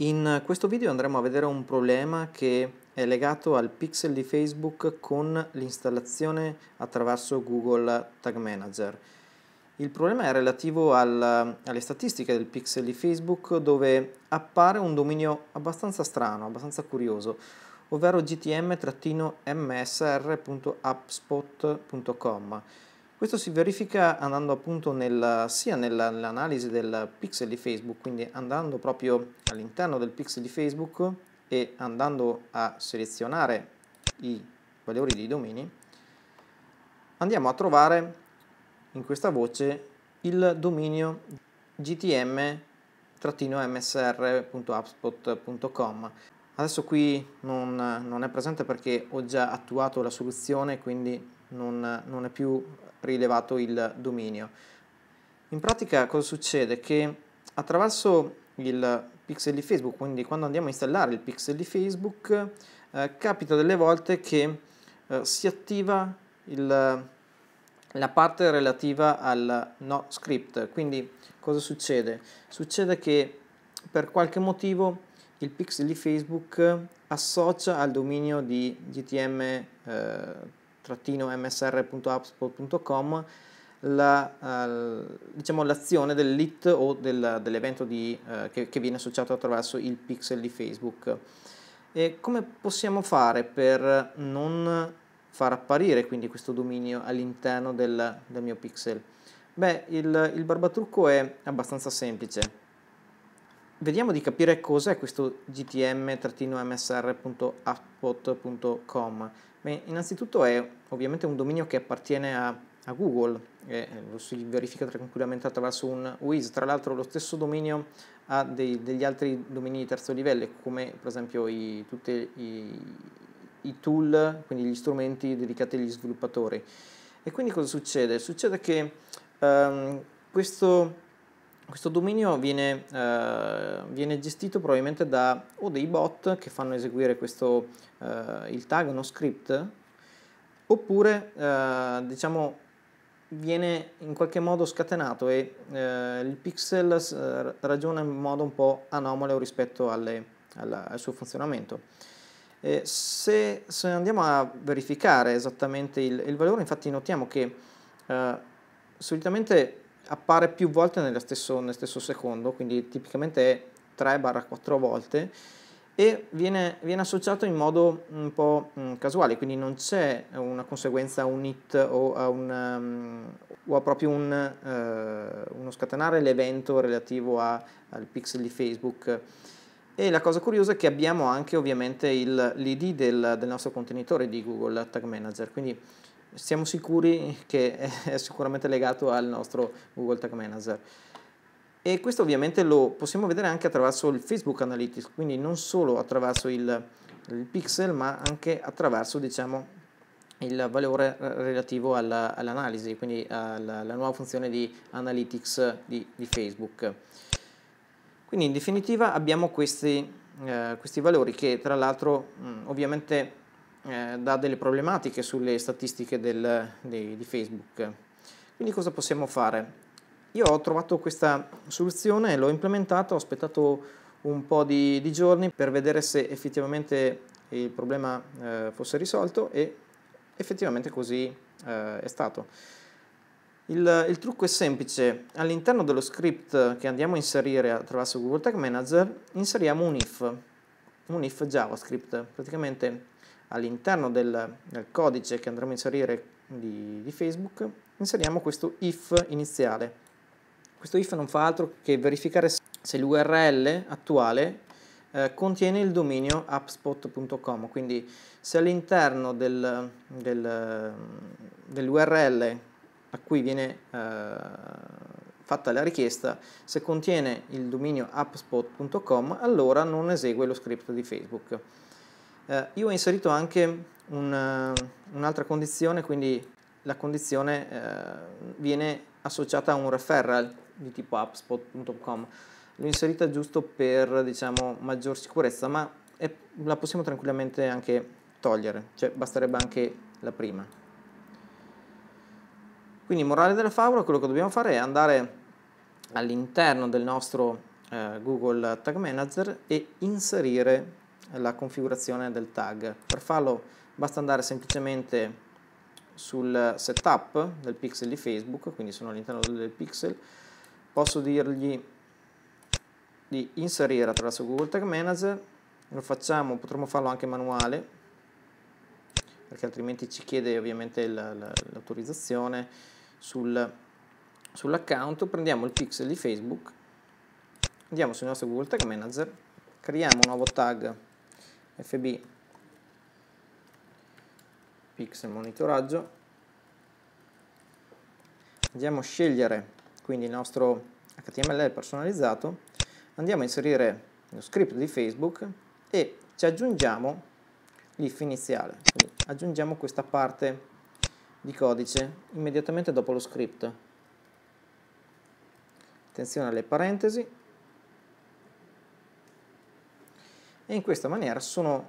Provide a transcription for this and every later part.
In questo video andremo a vedere un problema che è legato al pixel di Facebook con l'installazione attraverso Google Tag Manager. Il problema è relativo al, alle statistiche del pixel di Facebook dove appare un dominio abbastanza strano, abbastanza curioso, ovvero gtm msrupspotcom questo si verifica andando appunto nel, sia nell'analisi del pixel di Facebook, quindi andando proprio all'interno del pixel di Facebook e andando a selezionare i valori dei domini, andiamo a trovare in questa voce il dominio gtm msrupspotcom Adesso qui non, non è presente perché ho già attuato la soluzione, quindi non, non è più rilevato il dominio. In pratica cosa succede? Che attraverso il pixel di Facebook, quindi quando andiamo a installare il pixel di Facebook, eh, capita delle volte che eh, si attiva il, la parte relativa al no script. Quindi cosa succede? Succede che per qualche motivo il pixel di Facebook associa al dominio di gtm eh, msr.appspot.com la, eh, diciamo, l'azione dell'IT o del, dell'evento di, eh, che, che, viene associato attraverso il pixel di Facebook. E come possiamo fare per non far apparire quindi questo dominio all'interno del, del mio pixel? Beh, il, il barbatrucco è abbastanza semplice vediamo di capire cos'è questo gtm-msr.appot.com. innanzitutto è ovviamente un dominio che appartiene a, a Google, e lo eh, si verifica tranquillamente attraverso un Wiz. tra l'altro lo stesso dominio ha dei, degli altri domini di terzo livello, come per esempio i, tutti i, i tool, quindi gli strumenti dedicati agli sviluppatori. E quindi cosa succede? Succede che um, questo questo dominio viene, eh, viene, gestito probabilmente da o dei bot che fanno eseguire questo, eh, il tag, uno script, oppure eh, diciamo viene in qualche modo scatenato e eh, il pixel ragiona in modo un po' anomalo rispetto alle, alla, al suo funzionamento. Se, se, andiamo a verificare esattamente il, il valore, infatti notiamo che eh, solitamente appare più volte nello stesso, nello stesso secondo, quindi tipicamente 3-4 volte e viene, viene, associato in modo un po' mm, casuale, quindi non c'è una conseguenza a un hit o a, un, mm, o a proprio un, eh, uno scatenare l'evento relativo a, al pixel di Facebook. E la cosa curiosa è che abbiamo anche ovviamente il, l'ID del, del nostro contenitore di Google Tag Manager, quindi siamo sicuri che è sicuramente legato al nostro Google Tag Manager. E questo ovviamente lo possiamo vedere anche attraverso il Facebook Analytics, quindi non solo attraverso il, il pixel, ma anche attraverso diciamo, il valore relativo alla, all'analisi, quindi alla, alla, nuova funzione di Analytics di, di Facebook. Quindi in definitiva abbiamo questi, eh, questi valori che tra l'altro ovviamente eh, dà delle problematiche sulle statistiche del, di, di Facebook. Quindi cosa possiamo fare? Io ho trovato questa soluzione, l'ho implementata, ho aspettato un po' di, di, giorni per vedere se effettivamente il problema eh, fosse risolto e effettivamente così eh, è stato. Il, il, trucco è semplice, all'interno dello script che andiamo a inserire attraverso Google Tag Manager inseriamo un if un if JavaScript. Praticamente all'interno del, del codice che andremo a inserire di, di Facebook inseriamo questo if iniziale. Questo if non fa altro che verificare se l'URL attuale eh, contiene il dominio appspot.com, quindi se all'interno del, del, dell'URL a cui viene eh, fatta la richiesta, se contiene il dominio appspot.com, allora non esegue lo script di Facebook. Eh, io ho inserito anche un, eh, un'altra condizione, quindi la condizione eh, viene associata a un referral di tipo appspot.com. L'ho inserita giusto per diciamo, maggior sicurezza, ma è, la possiamo tranquillamente anche togliere, cioè basterebbe anche la prima. Quindi morale della favola, quello che dobbiamo fare è andare all'interno del nostro eh, Google Tag Manager e inserire la configurazione del tag. Per farlo basta andare semplicemente sul setup del pixel di Facebook, quindi sono all'interno del pixel, posso dirgli di inserire attraverso Google Tag Manager, lo facciamo, potremmo farlo anche manuale, perché altrimenti ci chiede ovviamente l'autorizzazione sul sull'account, prendiamo il pixel di Facebook, andiamo sul nostro Google Tag Manager, creiamo un nuovo tag FB pixel monitoraggio, andiamo a scegliere quindi il nostro HTML personalizzato, andiamo a inserire lo script di Facebook e ci aggiungiamo l'if iniziale, quindi aggiungiamo questa parte di codice immediatamente dopo lo script attenzione alle parentesi, e in questa maniera sono,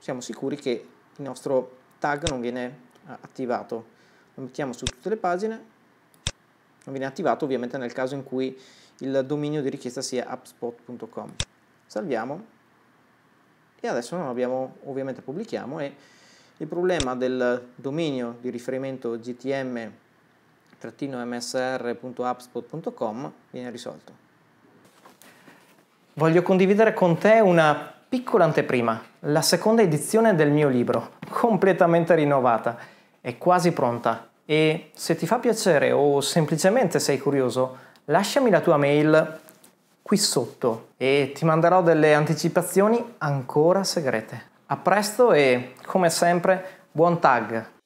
siamo sicuri che il nostro tag non viene eh, attivato. Lo mettiamo su tutte le pagine, non viene attivato ovviamente nel caso in cui il dominio di richiesta sia upspot.com Salviamo e adesso non abbiamo, ovviamente pubblichiamo e il problema del dominio di riferimento GTM msr.appspot.com viene risolto. Voglio condividere con te una piccola anteprima, la seconda edizione del mio libro, completamente rinnovata. È quasi pronta e se ti fa piacere o semplicemente sei curioso, lasciami la tua mail qui sotto e ti manderò delle anticipazioni ancora segrete. A presto e, come sempre, buon tag!